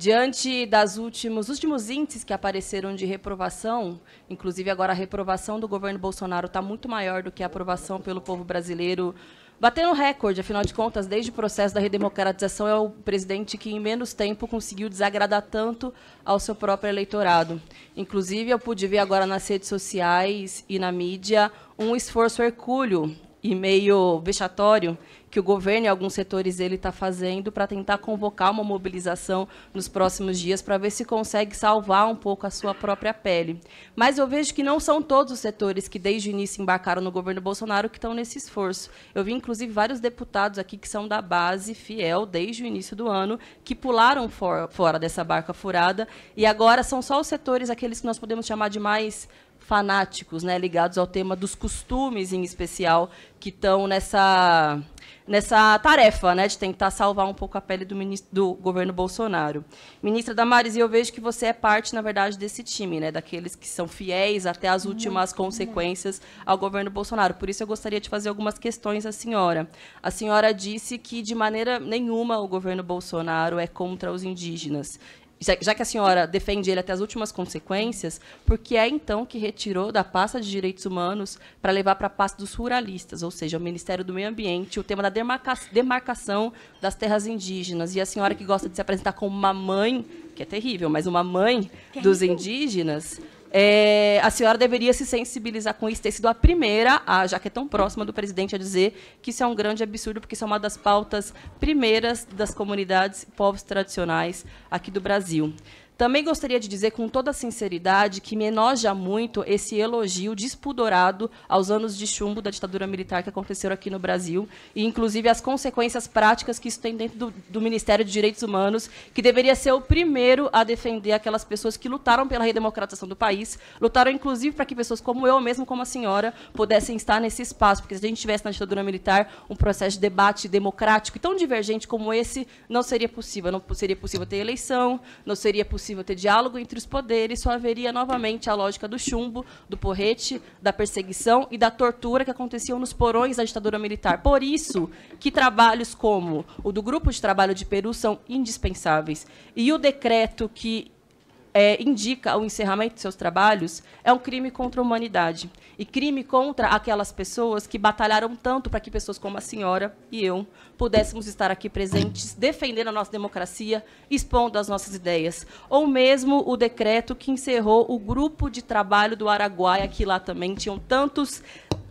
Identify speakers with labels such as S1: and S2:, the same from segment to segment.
S1: Diante das últimos últimos índices que apareceram de reprovação, inclusive agora a reprovação do governo Bolsonaro está muito maior do que a aprovação pelo povo brasileiro, batendo recorde, afinal de contas, desde o processo da redemocratização é o presidente que em menos tempo conseguiu desagradar tanto ao seu próprio eleitorado. Inclusive eu pude ver agora nas redes sociais e na mídia um esforço hercúleo e meio vexatório que o governo e alguns setores ele está fazendo para tentar convocar uma mobilização nos próximos dias para ver se consegue salvar um pouco a sua própria pele. Mas eu vejo que não são todos os setores que desde o início embarcaram no governo Bolsonaro que estão nesse esforço. Eu vi inclusive vários deputados aqui que são da base fiel desde o início do ano que pularam for, fora dessa barca furada e agora são só os setores aqueles que nós podemos chamar de mais fanáticos, né, ligados ao tema dos costumes em especial, que estão nessa nessa tarefa, né, de tentar salvar um pouco a pele do, ministro, do governo Bolsonaro. Ministra Damares, eu vejo que você é parte, na verdade, desse time, né, daqueles que são fiéis até as últimas consequências ao governo Bolsonaro. Por isso eu gostaria de fazer algumas questões à senhora. A senhora disse que de maneira nenhuma o governo Bolsonaro é contra os indígenas já, já, que a senhora defende ele até as últimas consequências, porque é então que retirou da pasta de direitos humanos para levar para a pasta dos ruralistas, ou seja, o Ministério do Meio Ambiente, o tema da demarca demarcação das terras indígenas. E a senhora que gosta de se apresentar como uma mãe, que é terrível, mas uma mãe dos indígenas, é, a senhora deveria se sensibilizar com isso, ter sido a primeira, a, já que é tão próxima do presidente, a dizer que isso é um grande absurdo, porque isso é uma das pautas primeiras das comunidades povos tradicionais aqui do Brasil. Também gostaria de dizer com toda sinceridade que me enoja muito esse elogio despudorado aos anos de chumbo da ditadura militar que aconteceram aqui no Brasil e, inclusive, as consequências práticas que isso tem dentro do, do Ministério de Direitos Humanos, que deveria ser o primeiro a defender aquelas pessoas que lutaram pela redemocratização do país, lutaram, inclusive, para que pessoas como eu, mesmo como a senhora, pudessem estar nesse espaço, porque se a gente tivesse na ditadura militar um processo de debate democrático e tão divergente como esse, não seria possível. Não seria possível ter eleição, não seria possível possível ter diálogo entre os poderes, só haveria novamente a lógica do chumbo, do porrete, da perseguição e da tortura que aconteciam nos porões da ditadura militar. Por isso que trabalhos como o do Grupo de Trabalho de Peru são indispensáveis. E o decreto que é, indica o encerramento de seus trabalhos é um crime contra a humanidade e crime contra aquelas pessoas que batalharam tanto para que pessoas como a senhora e eu pudéssemos estar aqui presentes, defendendo a nossa democracia, expondo as nossas ideias. Ou mesmo o decreto que encerrou o grupo de trabalho do Araguaia, que lá também tinham tantos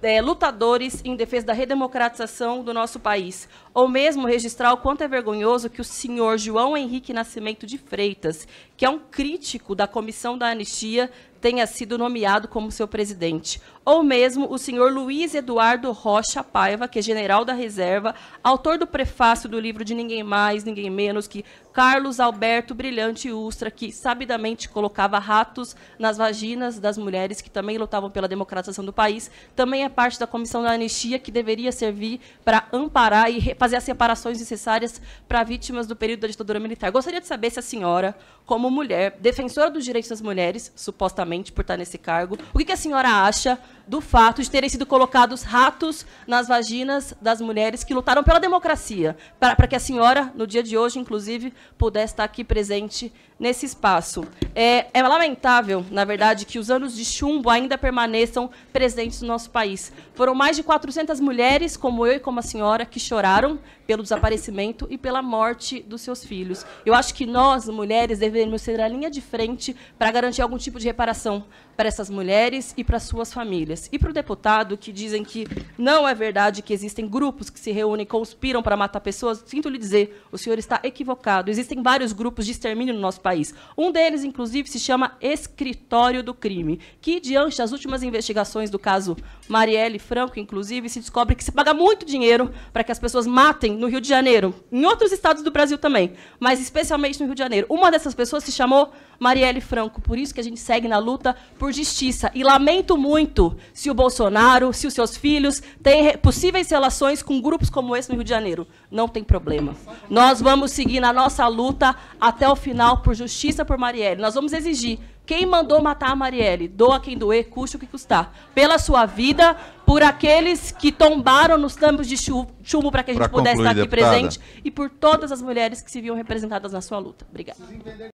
S1: é, lutadores em defesa da redemocratização do nosso país ou mesmo registrar o quanto é vergonhoso que o senhor João Henrique Nascimento de Freitas, que é um crítico da comissão da anistia, tenha sido nomeado como seu presidente, ou mesmo o senhor Luiz Eduardo Rocha Paiva, que é general da reserva, autor do prefácio do livro de ninguém mais, ninguém menos que Carlos Alberto Brilhante Ustra, que sabidamente colocava ratos nas vaginas das mulheres que também lutavam pela democratização do país, também é parte da comissão da anistia que deveria servir para amparar e fazer as separações necessárias para vítimas do período da ditadura militar. Gostaria de saber se a senhora, como mulher, defensora dos direitos das mulheres, supostamente por estar nesse cargo, o que, que a senhora acha do fato de terem sido colocados ratos nas vaginas das mulheres que lutaram pela democracia, para que a senhora, no dia de hoje, inclusive, pudesse estar aqui presente nesse espaço. É, é lamentável, na verdade, que os anos de chumbo ainda permaneçam presentes no nosso país. Foram mais de 400 mulheres, como eu e como a senhora, que choraram pelo desaparecimento e pela morte dos seus filhos. Eu acho que nós, mulheres, devemos ser a linha de frente para garantir algum tipo de reparação para essas mulheres e para suas famílias. Palmeiras. E para o deputado que dizem que não é verdade que existem grupos que se reúnem e conspiram para matar pessoas, sinto lhe dizer, o senhor está equivocado. Existem vários grupos de extermínio no nosso país. Um deles, inclusive, se chama Escritório do Crime, que, diante das últimas investigações do caso Marielle Franco, inclusive, se descobre que se paga muito dinheiro para que as pessoas matem no Rio de Janeiro, em outros estados do Brasil também, mas especialmente no Rio de Janeiro. Uma dessas pessoas se chamou Marielle Franco, por isso que a gente segue na luta por justiça. E lamento muito se o Bolsonaro, se os seus filhos têm possíveis relações com grupos como esse no Rio de Janeiro. Não tem problema. Nós vamos seguir na nossa luta até o final por justiça por Marielle. Nós vamos exigir quem mandou matar a Marielle, doa quem doer, custe o que custar. Pela sua vida, por aqueles que tombaram nos tambos de chumbo para que a gente pra pudesse concluir, estar aqui deputada. presente e por todas as mulheres que se viam representadas na sua luta. Obrigada.